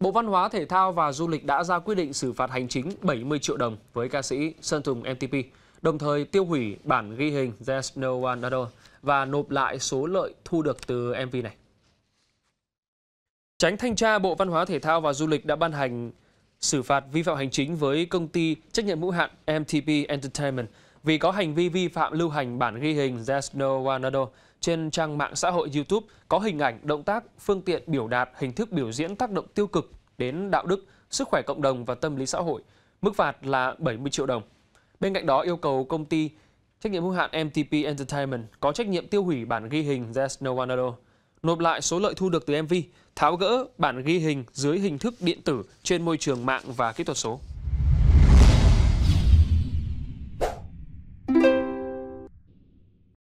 Bộ Văn hóa, Thể thao và Du lịch đã ra quyết định xử phạt hành chính 70 triệu đồng với ca sĩ Sơn Tùng MTP, đồng thời tiêu hủy bản ghi hình There's No One Other và nộp lại số lợi thu được từ MV này. Tránh thanh tra Bộ Văn hóa, Thể thao và Du lịch đã ban hành xử phạt vi phạm hành chính với công ty trách nhiệm hữu hạn MTP Entertainment vì có hành vi vi phạm lưu hành bản ghi hình There's No Wanado trên trang mạng xã hội YouTube có hình ảnh, động tác, phương tiện biểu đạt, hình thức biểu diễn tác động tiêu cực đến đạo đức, sức khỏe cộng đồng và tâm lý xã hội. Mức phạt là 70 triệu đồng. Bên cạnh đó yêu cầu công ty trách nhiệm hữu hạn MTP Entertainment có trách nhiệm tiêu hủy bản ghi hình There's No Wanado, nộp lại số lợi thu được từ MV, tháo gỡ bản ghi hình dưới hình thức điện tử trên môi trường mạng và kỹ thuật số.